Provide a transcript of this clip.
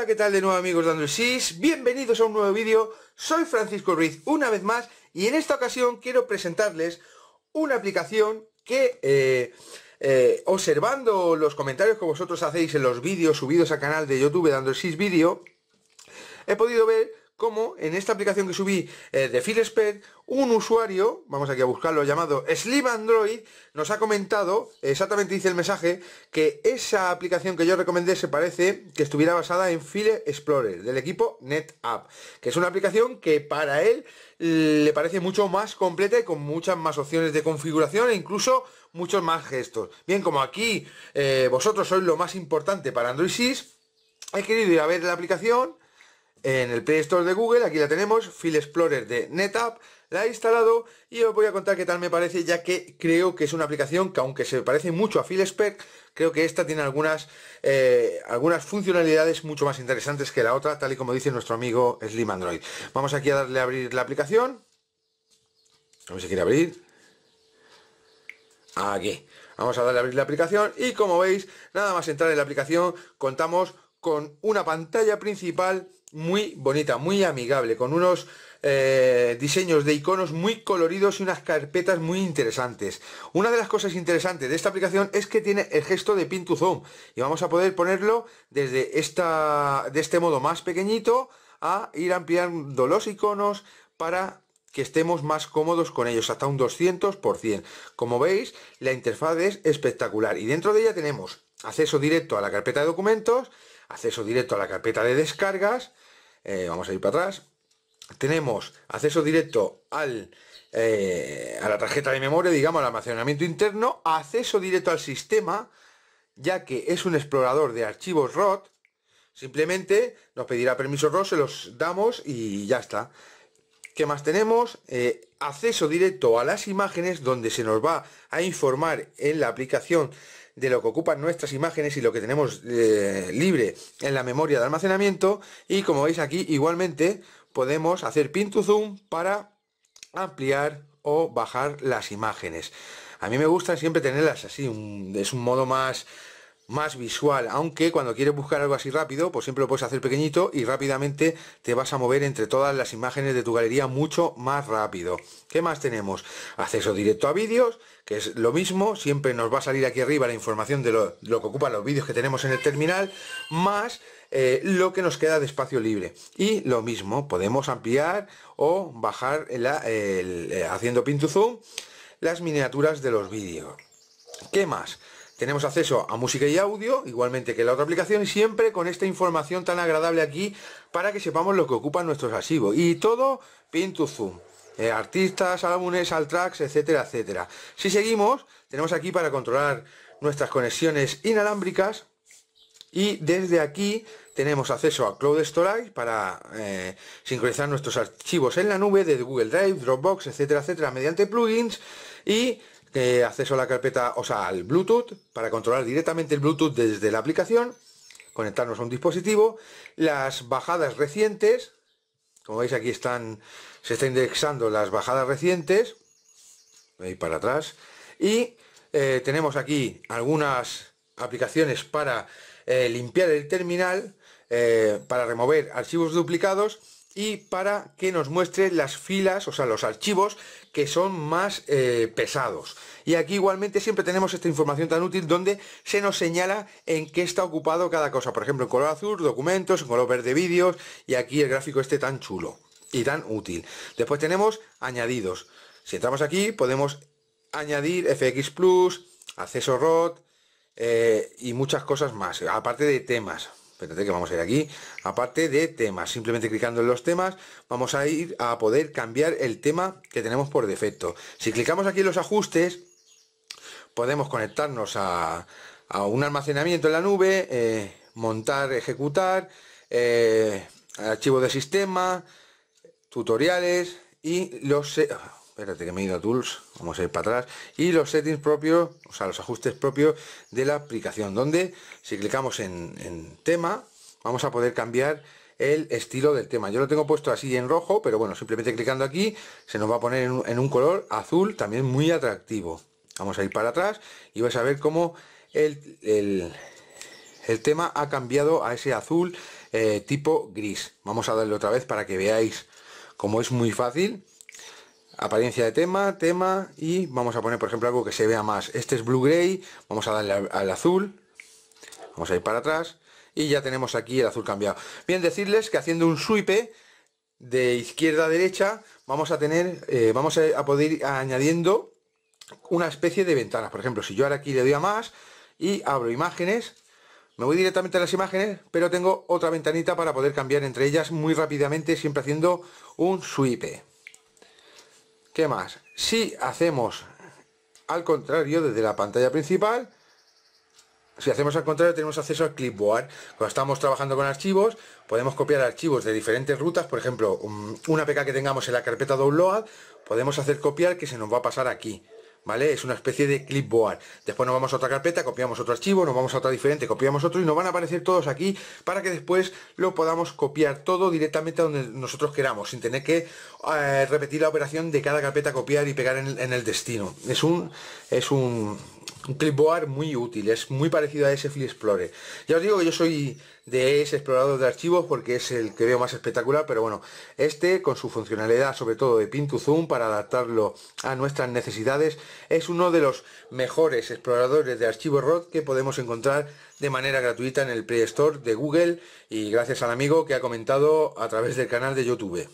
Hola, ¿qué tal de nuevo amigos de Android Bienvenidos a un nuevo vídeo, soy Francisco Ruiz una vez más y en esta ocasión quiero presentarles una aplicación que eh, eh, observando los comentarios que vosotros hacéis en los vídeos subidos al canal de YouTube de Android Video he podido ver como en esta aplicación que subí eh, de Expert, un usuario, vamos aquí a buscarlo, llamado Sleep Android, nos ha comentado, exactamente dice el mensaje, que esa aplicación que yo recomendé se parece que estuviera basada en File Explorer, del equipo NetApp, que es una aplicación que para él mm, le parece mucho más completa y con muchas más opciones de configuración e incluso muchos más gestos. Bien, como aquí eh, vosotros sois lo más importante para Android 6, he querido ir a ver la aplicación en el Play Store de Google, aquí la tenemos, File Explorer de NetApp, la he instalado y os voy a contar qué tal me parece, ya que creo que es una aplicación que aunque se parece mucho a FileSpec, creo que esta tiene algunas, eh, algunas funcionalidades mucho más interesantes que la otra, tal y como dice nuestro amigo Slim Android. Vamos aquí a darle a abrir la aplicación. vamos A ver si quiere abrir. Aquí. Vamos a darle a abrir la aplicación y como veis, nada más entrar en la aplicación, contamos con una pantalla principal muy bonita, muy amigable, con unos eh, diseños de iconos muy coloridos y unas carpetas muy interesantes. Una de las cosas interesantes de esta aplicación es que tiene el gesto de pin to zoom y vamos a poder ponerlo desde esta, de este modo más pequeñito a ir ampliando los iconos para que estemos más cómodos con ellos, hasta un 200%. Como veis, la interfaz es espectacular y dentro de ella tenemos acceso directo a la carpeta de documentos, acceso directo a la carpeta de descargas, eh, vamos a ir para atrás, tenemos acceso directo eh, a la tarjeta de memoria, digamos, al almacenamiento interno, acceso directo al sistema, ya que es un explorador de archivos ROT, simplemente nos pedirá permiso ROT, se los damos y ya está. ¿Qué más tenemos? Eh, acceso directo a las imágenes donde se nos va a informar en la aplicación de lo que ocupan nuestras imágenes y lo que tenemos eh, libre en la memoria de almacenamiento y como veis aquí igualmente podemos hacer pin to zoom para ampliar o bajar las imágenes. A mí me gusta siempre tenerlas así, es un modo más más visual, aunque cuando quieres buscar algo así rápido, pues siempre lo puedes hacer pequeñito y rápidamente te vas a mover entre todas las imágenes de tu galería mucho más rápido. ¿Qué más tenemos? Acceso directo a vídeos, que es lo mismo, siempre nos va a salir aquí arriba la información de lo, que ocupan los vídeos que tenemos en el terminal, más eh, lo que nos queda de espacio libre. Y lo mismo, podemos ampliar o bajar eh, haciendo pin zoom las miniaturas de los vídeos. ¿Qué más? tenemos acceso a música y audio, igualmente que la otra aplicación, y siempre con esta información tan agradable aquí para que sepamos lo que ocupan nuestros archivos. Y todo pin to zoom. Eh, artistas, álbumes, al tracks, etcétera, etcétera. Si seguimos, tenemos aquí para controlar nuestras conexiones inalámbricas y desde aquí tenemos acceso a Cloud Storage para eh, sincronizar nuestros archivos en la nube de Google Drive, Dropbox, etcétera, etcétera, mediante plugins y acceso a la carpeta, o sea, al Bluetooth, para controlar directamente el Bluetooth desde la aplicación, conectarnos a un dispositivo, las bajadas recientes, como veis aquí están, se está indexando las bajadas recientes, ahí para atrás, y eh, tenemos aquí algunas aplicaciones para eh, limpiar el terminal, eh, para remover archivos duplicados, y para que nos muestre las filas, o sea, los archivos que son más eh, pesados. Y aquí igualmente siempre tenemos esta información tan útil donde se nos señala en qué está ocupado cada cosa. Por ejemplo, en color azul, documentos, en color verde, vídeos, y aquí el gráfico este tan chulo y tan útil. Después tenemos añadidos. Si entramos aquí, podemos añadir FX Plus, acceso ROT eh, y muchas cosas más, aparte de temas espérate que vamos a ir aquí, aparte de temas, simplemente clicando en los temas vamos a ir a poder cambiar el tema que tenemos por defecto. Si clicamos aquí en los ajustes, podemos conectarnos a, un almacenamiento en la nube, eh, montar, ejecutar, eh, archivo de sistema, tutoriales y los espérate que me he ido a Tools, vamos a ir para atrás, y los settings propios, o sea, los ajustes propios de la aplicación, donde si clicamos en, tema, vamos a poder cambiar el estilo del tema. Yo lo tengo puesto así en rojo, pero bueno, simplemente clicando aquí se nos va a poner en un color azul también muy atractivo. Vamos a ir para atrás y vais a ver cómo el, el, tema ha cambiado a ese azul eh, tipo gris. Vamos a darle otra vez para que veáis cómo es muy fácil apariencia de tema, tema y vamos a poner por ejemplo algo que se vea más. Este es blue-gray, vamos a darle al azul, vamos a ir para atrás y ya tenemos aquí el azul cambiado. Bien, decirles que haciendo un swipe de izquierda a derecha vamos a tener, eh, vamos a, poder ir añadiendo una especie de ventanas. Por ejemplo, si yo ahora aquí le doy a más y abro imágenes, me voy directamente a las imágenes, pero tengo otra ventanita para poder cambiar entre ellas muy rápidamente, siempre haciendo un swipe. ¿Qué más? Si hacemos al contrario desde la pantalla principal, si hacemos al contrario tenemos acceso al clipboard. Cuando estamos trabajando con archivos, podemos copiar archivos de diferentes rutas, por ejemplo, una PK que tengamos en la carpeta download, podemos hacer copiar que se nos va a pasar aquí. ¿vale? Es una especie de clipboard. Después nos vamos a otra carpeta, copiamos otro archivo, nos vamos a otra diferente, copiamos otro y nos van a aparecer todos aquí para que después lo podamos copiar todo directamente a donde nosotros queramos, sin tener que eh, repetir la operación de cada carpeta copiar y pegar en, en el destino. Es un, es un, un clipboard muy útil, es muy parecido a ese File Explorer. Ya os digo que yo soy de ese explorador de archivos porque es el que veo más espectacular, pero bueno, este con su funcionalidad sobre todo de pin to zoom para adaptarlo a nuestras necesidades, es uno de los mejores exploradores de archivos ROD que podemos encontrar de manera gratuita en el Play Store de Google y gracias al amigo que ha comentado a través del canal de YouTube.